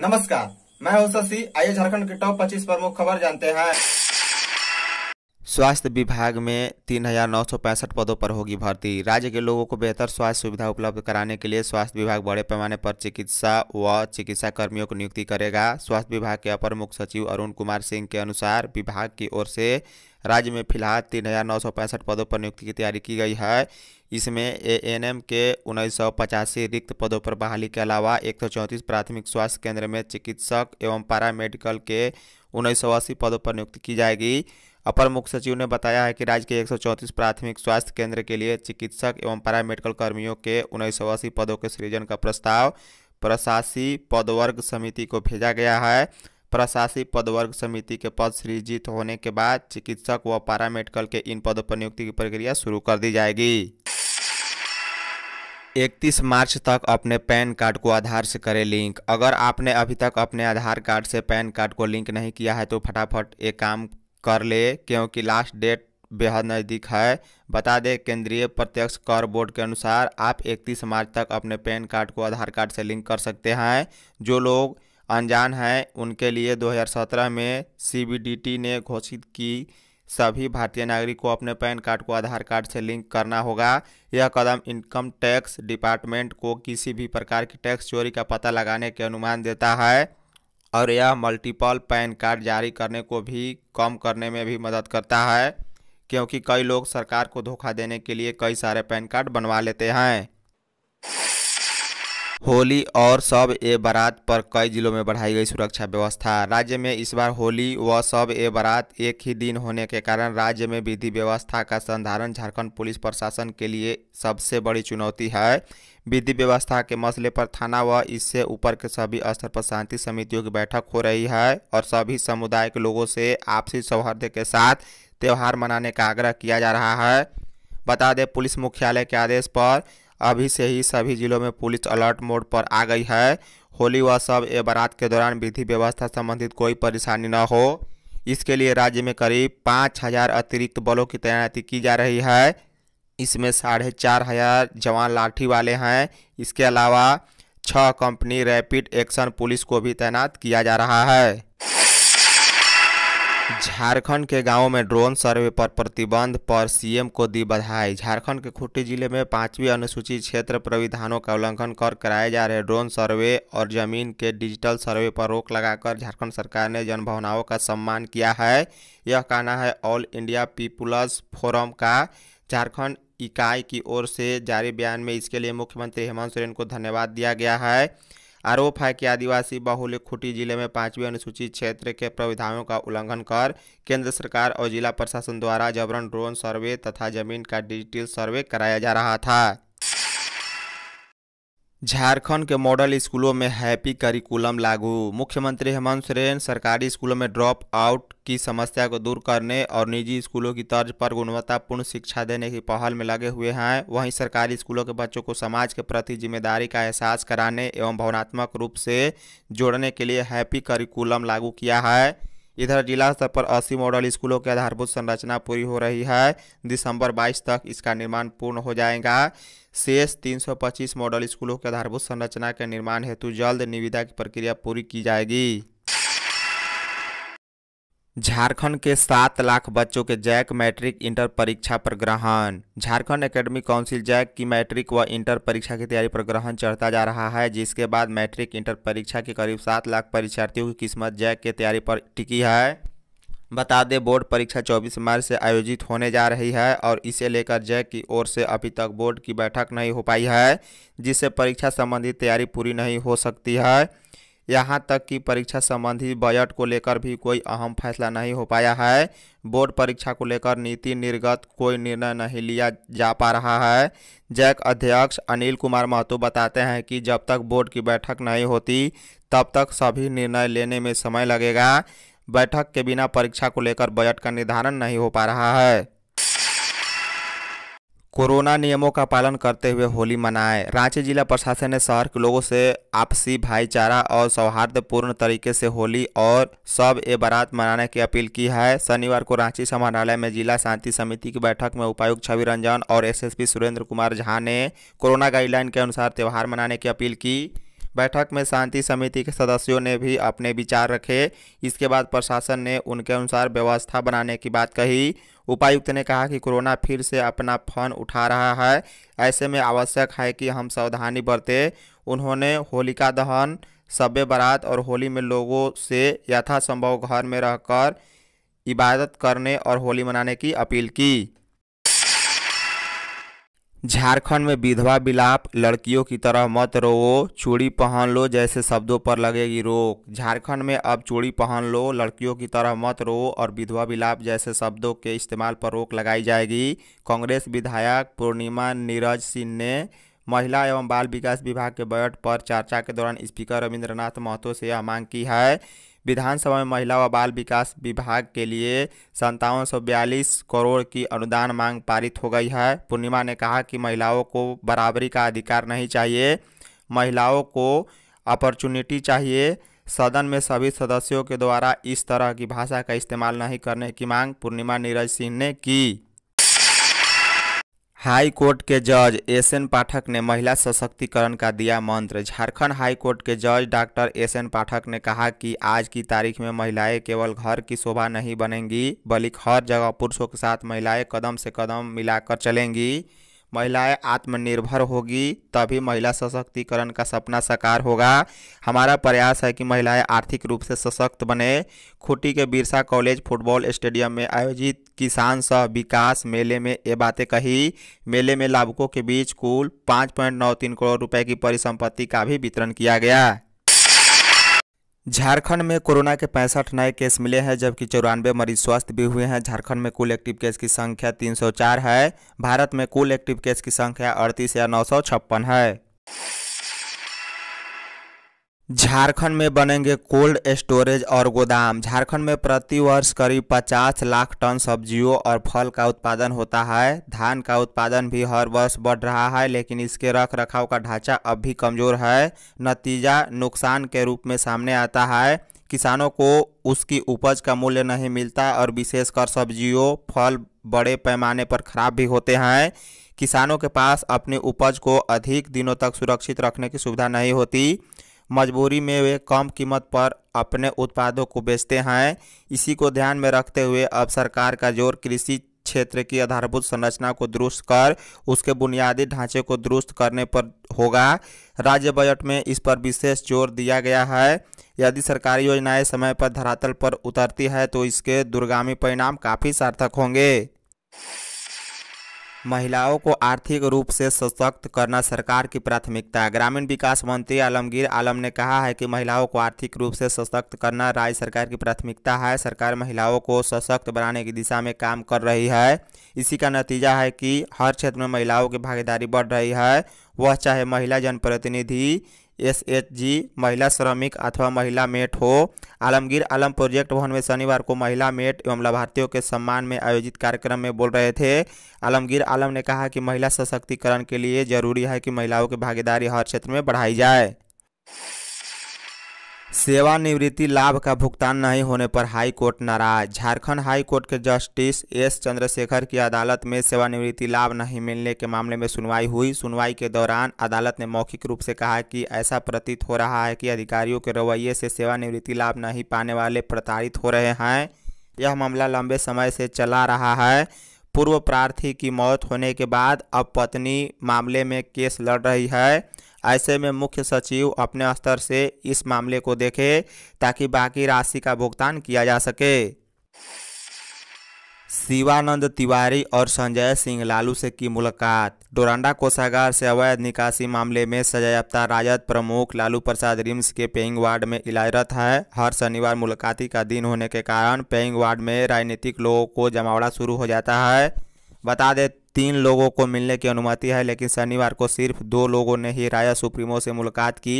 नमस्कार मैं हूं शशि आइए झारखंड के टॉप 25 प्रमुख खबर जानते हैं स्वास्थ्य विभाग में तीन हजार नौ सौ पैंसठ पदों पर होगी भर्ती राज्य के लोगों को बेहतर स्वास्थ्य सुविधा उपलब्ध कराने के लिए स्वास्थ्य विभाग बड़े पैमाने पर चिकित्सा व चिकित्सा कर्मियों को नियुक्ति करेगा स्वास्थ्य विभाग के अपर मुख्य सचिव अरुण कुमार सिंह के अनुसार विभाग की ओर से राज्य में फिलहाल तीन हजार नौ सौ पैंसठ पदों पर नियुक्ति की तैयारी की गई है इसमें ए एन एम के उन्नीस सौ पचासी रिक्त पदों पर बहाली के अलावा एक सौ चौंतीस प्राथमिक स्वास्थ्य केंद्र में चिकित्सक एवं पारा मेडिकल के उन्नीस सौ अस्सी पदों पर नियुक्ति की जाएगी अपर मुख्य सचिव ने बताया है कि राज्य के एक प्राथमिक स्वास्थ्य केंद्र के लिए चिकित्सक एवं पैरामेडिकल कर्मियों के उन्नीस पदों के सृजन का प्रस्ताव प्रशासी पदवर्ग समिति को भेजा गया है प्रशासी पदवर्ग समिति के पद सृजित होने के बाद चिकित्सक व पैरामेडिकल के इन पदों पर नियुक्ति की प्रक्रिया शुरू कर दी जाएगी 31 मार्च तक अपने पैन कार्ड को आधार से करें लिंक अगर आपने अभी तक अपने आधार कार्ड से पैन कार्ड को लिंक नहीं किया है तो फटाफट ये काम कर ले क्योंकि लास्ट डेट बेहद नज़दीक है बता दें केंद्रीय प्रत्यक्ष कर बोर्ड के अनुसार आप 31 मार्च तक अपने पैन कार्ड को आधार कार्ड से लिंक कर सकते हैं जो लोग अनजान हैं उनके लिए दो में सी ने घोषित की सभी भारतीय नागरिक को अपने पैन कार्ड को आधार कार्ड से लिंक करना होगा यह कदम इनकम टैक्स डिपार्टमेंट को किसी भी प्रकार की टैक्स चोरी का पता लगाने के अनुमान देता है और यह मल्टीपल पैन कार्ड जारी करने को भी कम करने में भी मदद करता है क्योंकि कई लोग सरकार को धोखा देने के लिए कई सारे पैन कार्ड बनवा लेते हैं होली और सब ए बारात पर कई जिलों में बढ़ाई गई सुरक्षा व्यवस्था राज्य में इस बार होली व सब ए बारात एक ही दिन होने के कारण राज्य में विधि व्यवस्था का संधारण झारखंड पुलिस प्रशासन के लिए सबसे बड़ी चुनौती है विधि व्यवस्था के मसले पर थाना व इससे ऊपर के सभी स्तर पर शांति समितियों की बैठक हो रही है और सभी समुदाय के लोगों से आपसी सौहार्द के साथ त्यौहार मनाने का आग्रह किया जा रहा है बता दें पुलिस मुख्यालय के आदेश पर अभी से ही सभी जिलों में पुलिस अलर्ट मोड पर आ गई है होली व सब ए बारात के दौरान विधि व्यवस्था संबंधित कोई परेशानी न हो इसके लिए राज्य में करीब पाँच हज़ार अतिरिक्त बलों की तैनाती की जा रही है इसमें साढ़े चार हज़ार जवान लाठी वाले हैं इसके अलावा छः कंपनी रैपिड एक्शन पुलिस को भी तैनात किया जा रहा है झारखंड के गांवों में ड्रोन सर्वे पर प्रतिबंध पर सीएम को दी बधाई झारखंड के खूंटी जिले में पांचवी अनुसूचित क्षेत्र प्रविधानों का उल्लंघन कर कराए जा रहे ड्रोन सर्वे और जमीन के डिजिटल सर्वे पर रोक लगाकर झारखंड सरकार ने जनभावनाओं का सम्मान किया है यह कहना है ऑल इंडिया पीपुल्स फोरम का झारखंड इकाई की ओर से जारी बयान में इसके लिए मुख्यमंत्री हेमंत सोरेन को धन्यवाद दिया गया है आरोप है कि आदिवासी बाहुल्य खूटी जिले में पांचवी अनुसूचित क्षेत्र के प्रविधानों का उल्लंघन कर केंद्र सरकार और जिला प्रशासन द्वारा जबरन ड्रोन सर्वे तथा जमीन का डिजिटल सर्वे कराया जा रहा था झारखंड के मॉडल स्कूलों में हैप्पी करिकुलम लागू मुख्यमंत्री हेमंत सोरेन सरकारी स्कूलों में ड्रॉप आउट की समस्या को दूर करने और निजी स्कूलों की तर्ज पर गुणवत्तापूर्ण शिक्षा देने की पहल में लगे हुए हैं वहीं सरकारी स्कूलों के बच्चों को समाज के प्रति जिम्मेदारी का एहसास कराने एवं भावनात्मक रूप से जोड़ने के लिए हैप्पी करिकुलम लागू किया है इधर जिला स्तर पर 80 मॉडल स्कूलों की आधारभूत संरचना पूरी हो रही है दिसंबर 22 तक इसका निर्माण पूर्ण हो जाएगा शेष 325 मॉडल स्कूलों के आधारभूत संरचना के निर्माण हेतु जल्द निविदा की प्रक्रिया पूरी की जाएगी झारखंड के सात लाख बच्चों के जैक मैट्रिक इंटर परीक्षा पर ग्रहण झारखंड एकेडमी काउंसिल जैक की मैट्रिक व इंटर परीक्षा की तैयारी पर ग्रहण चढ़ता जा रहा है जिसके बाद मैट्रिक इंटर परीक्षा के करीब सात लाख परीक्षार्थियों की किस्मत जैक की तैयारी पर टिकी है बता दें बोर्ड परीक्षा 24 मार्च से आयोजित होने जा रही है और इसे लेकर जैक की ओर से अभी तक बोर्ड की बैठक नहीं हो पाई है जिससे परीक्षा संबंधी तैयारी पूरी नहीं हो सकती है यहाँ तक कि परीक्षा संबंधी बजट को लेकर भी कोई अहम फैसला नहीं हो पाया है बोर्ड परीक्षा को लेकर नीति निर्गत कोई निर्णय नहीं लिया जा पा रहा है जैक अध्यक्ष अनिल कुमार महतो बताते हैं कि जब तक बोर्ड की बैठक नहीं होती तब तक सभी निर्णय लेने में समय लगेगा बैठक के बिना परीक्षा को लेकर बजट का निर्धारण नहीं हो पा रहा है कोरोना नियमों का पालन करते हुए होली मनाएं रांची जिला प्रशासन ने शहर के लोगों से आपसी भाईचारा और सौहार्दपूर्ण तरीके से होली और सब ए बारात मनाने की अपील की है शनिवार को रांची समाहरणालय में जिला शांति समिति की बैठक में उपायुक्त छवि रंजन और एसएसपी सुरेंद्र कुमार झा ने कोरोना गाइडलाइन के अनुसार त्यौहार मनाने की अपील की बैठक में शांति समिति के सदस्यों ने भी अपने विचार रखे इसके बाद प्रशासन ने उनके अनुसार व्यवस्था बनाने की बात कही उपायुक्त ने कहा कि कोरोना फिर से अपना फन उठा रहा है ऐसे में आवश्यक है कि हम सावधानी बरते उन्होंने होलिका दहन सभ्य बारात और होली में लोगों से यथासंभव घर में रहकर इबादत करने और होली मनाने की अपील की झारखंड में विधवा विलाप लड़कियों की तरह मत रोओ चूड़ी पहन लो जैसे शब्दों पर लगेगी रोक झारखंड में अब चूड़ी पहन लो लड़कियों की तरह मत रोओ और विधवा विलाप जैसे शब्दों के इस्तेमाल पर रोक लगाई जाएगी कांग्रेस विधायक पूर्णिमा नीरज सिंह ने महिला एवं बाल विकास विभाग के बजट पर चर्चा के दौरान स्पीकर रविंद्रनाथ महतो से यह मांग की है विधानसभा में महिला व बाल विकास विभाग के लिए संतावन करोड़ की अनुदान मांग पारित हो गई है पूर्णिमा ने कहा कि महिलाओं को बराबरी का अधिकार नहीं चाहिए महिलाओं को अपॉर्चुनिटी चाहिए सदन में सभी सदस्यों के द्वारा इस तरह की भाषा का इस्तेमाल नहीं करने की मांग पूर्णिमा नीरज सिंह ने की हाई कोर्ट के जज एस एन पाठक ने महिला सशक्तिकरण का दिया मंत्र झारखंड हाई कोर्ट के जज डॉक्टर एस एन पाठक ने कहा कि आज की तारीख में महिलाएं केवल घर की शोभा नहीं बनेंगी बल्कि हर जगह पुरुषों के साथ महिलाएं कदम से कदम मिलाकर चलेंगी महिलाएं आत्मनिर्भर होगी तभी महिला सशक्तिकरण का सपना साकार होगा हमारा प्रयास है कि महिलाएं आर्थिक रूप से सशक्त बने खुटी के बिरसा कॉलेज फुटबॉल स्टेडियम में आयोजित किसान सह विकास मेले में ये बातें कही मेले में लाभुकों के बीच कुल पाँच पॉइंट नौ तीन करोड़ रुपए की परिसंपत्ति का भी वितरण किया गया झारखंड में कोरोना के पैंसठ नए केस मिले हैं जबकि चौरानवे मरीज स्वस्थ भी हुए हैं झारखंड में कुल एक्टिव केस की संख्या 304 है भारत में कुल एक्टिव केस की संख्या अड़तीस या नौ है झारखंड में बनेंगे कोल्ड स्टोरेज और गोदाम झारखंड में प्रति वर्ष करीब 50 लाख टन सब्जियों और फल का उत्पादन होता है धान का उत्पादन भी हर वर्ष बढ़ रहा है लेकिन इसके रख रखाव का ढांचा अब भी कमज़ोर है नतीजा नुकसान के रूप में सामने आता है किसानों को उसकी उपज का मूल्य नहीं मिलता और विशेषकर सब्जियों फल बड़े पैमाने पर खराब भी होते हैं किसानों के पास अपनी उपज को अधिक दिनों तक सुरक्षित रखने की सुविधा नहीं होती मजबूरी में वे कम कीमत पर अपने उत्पादों को बेचते हैं इसी को ध्यान में रखते हुए अब सरकार का जोर कृषि क्षेत्र की आधारभूत संरचना को दुरुस्त कर उसके बुनियादी ढांचे को दुरुस्त करने पर होगा राज्य बजट में इस पर विशेष जोर दिया गया है यदि सरकारी योजनाएं समय पर धरातल पर उतरती है तो इसके दुर्गामी परिणाम काफ़ी सार्थक होंगे महिलाओं को आर्थिक रूप से सशक्त करना सरकार की प्राथमिकता है ग्रामीण विकास मंत्री आलमगीर आलम ने कहा है कि महिलाओं को आर्थिक रूप से सशक्त करना राज्य सरकार की प्राथमिकता है सरकार महिलाओं को सशक्त बनाने की दिशा में काम कर रही है इसी का नतीजा है कि हर क्षेत्र में महिलाओं की भागीदारी बढ़ रही है वह चाहे महिला जनप्रतिनिधि एस एच जी महिला श्रमिक अथवा महिला मेट हो आलमगीर आलम प्रोजेक्ट भवन में शनिवार को महिला मेट एवं लाभार्थियों के सम्मान में आयोजित कार्यक्रम में बोल रहे थे आलमगीर आलम ने कहा कि महिला सशक्तिकरण के लिए जरूरी है कि महिलाओं की भागीदारी हर क्षेत्र में बढ़ाई जाए सेवानिवृत्ति लाभ का भुगतान नहीं होने पर हाई कोर्ट नाराज झारखंड हाई कोर्ट के जस्टिस एस चंद्रशेखर की अदालत में सेवानिवृत्ति लाभ नहीं मिलने के मामले में सुनवाई हुई सुनवाई के दौरान अदालत ने मौखिक रूप से कहा कि ऐसा प्रतीत हो रहा है कि अधिकारियों के रवैये से सेवानिवृत्ति लाभ नहीं पाने वाले प्रताड़ित हो रहे हैं यह मामला लंबे समय से चला रहा है पूर्व प्रार्थी की मौत होने के बाद अब पत्नी मामले में केस लड़ रही है ऐसे में मुख्य सचिव अपने स्तर से इस मामले को देखे ताकि बाकी राशि का भुगतान किया जा सके शिवानंद तिवारी और संजय सिंह लालू से की मुलाकात डोरांडा कोषागार से अवैध निकासी मामले में सजायाफ्ता राजद प्रमुख लालू प्रसाद रिम्स के पेइंग वार्ड में इलाजरत है हर शनिवार मुलाकाती का दिन होने के कारण पेइंग वार्ड में राजनीतिक लोगों को जमावड़ा शुरू हो जाता है बता दें तीन लोगों को मिलने की अनुमति है लेकिन शनिवार को सिर्फ दो लोगों ने ही राया सुप्रीमो से मुलाकात की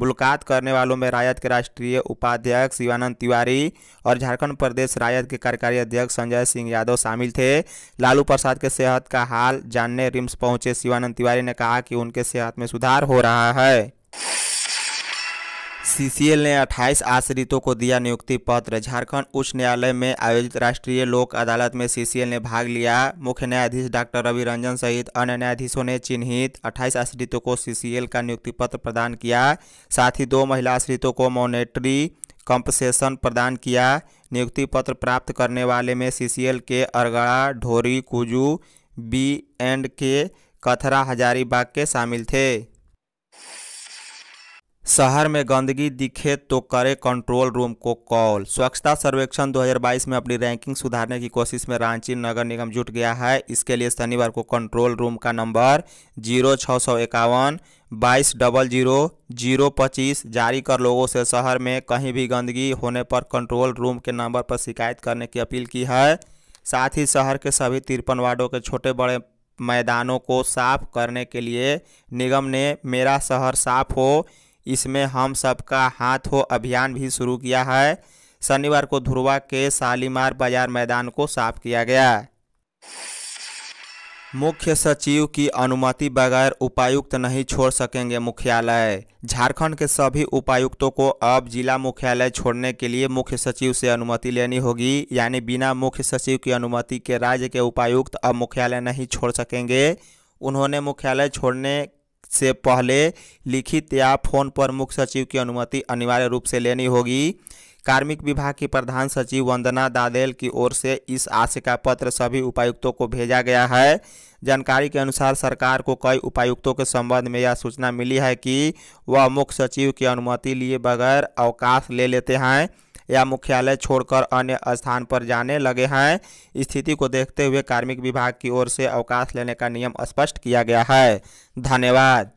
मुलाकात करने वालों में रायत के राष्ट्रीय उपाध्यक्ष शिवानंद तिवारी और झारखंड प्रदेश रायत के कार्यकारी अध्यक्ष संजय सिंह यादव शामिल थे लालू प्रसाद के सेहत का हाल जानने रिम्स पहुंचे शिवानंद तिवारी ने कहा कि उनके सेहत में सुधार हो रहा है सीसीएल ने 28 आश्रितों को दिया नियुक्ति पत्र झारखंड उच्च न्यायालय में आयोजित राष्ट्रीय लोक अदालत में सीसीएल ने भाग लिया मुख्य न्यायाधीश डॉक्टर रवि रंजन सहित अन्य न्यायाधीशों ने चिन्हित 28 आश्रितों को सीसीएल का नियुक्ति पत्र प्रदान किया साथ ही दो महिला आश्रितों को मॉनेटरी कंपसेशन प्रदान किया नियुक्ति पत्र प्राप्त करने वाले में सी के Argada Dhori Kuju B and K Kathara Hazaribagh के शामिल थे शहर में गंदगी दिखे तो करे कंट्रोल रूम को कॉल स्वच्छता सर्वेक्षण 2022 में अपनी रैंकिंग सुधारने की कोशिश में रांची नगर निगम जुट गया है इसके लिए शनिवार को कंट्रोल रूम का नंबर जीरो छः सौ इक्यावन बाईस डबल जीरो जीरो पच्चीस जारी कर लोगों से शहर में कहीं भी गंदगी होने पर कंट्रोल रूम के नंबर पर शिकायत करने की अपील की है साथ ही शहर के सभी तिरपन वार्डों के छोटे बड़े मैदानों को साफ करने के लिए निगम ने मेरा शहर साफ हो इसमें हम सबका हाथ हो अभियान भी शुरू किया है शनिवार को धुरवा के शालीमार बाजार मैदान को साफ किया गया मुख्य सचिव की अनुमति बगैर उपायुक्त नहीं छोड़ सकेंगे मुख्यालय झारखंड के सभी उपायुक्तों को अब जिला मुख्यालय छोड़ने के लिए मुख्य सचिव से अनुमति लेनी होगी यानी बिना मुख्य सचिव की अनुमति के राज्य के उपायुक्त अब मुख्यालय नहीं छोड़ सकेंगे उन्होंने मुख्यालय छोड़ने से पहले लिखित या फोन पर मुख्य सचिव की अनुमति अनिवार्य रूप से लेनी होगी कार्मिक विभाग की प्रधान सचिव वंदना दादेल की ओर से इस आशय का पत्र सभी उपायुक्तों को भेजा गया है जानकारी के अनुसार सरकार को कई उपायुक्तों के संबंध में यह सूचना मिली है कि वह मुख्य सचिव की अनुमति लिए बगैर अवकाश ले लेते हैं या मुख्यालय छोड़कर अन्य स्थान पर जाने लगे हैं स्थिति को देखते हुए कार्मिक विभाग की ओर से अवकाश लेने का नियम स्पष्ट किया गया है धन्यवाद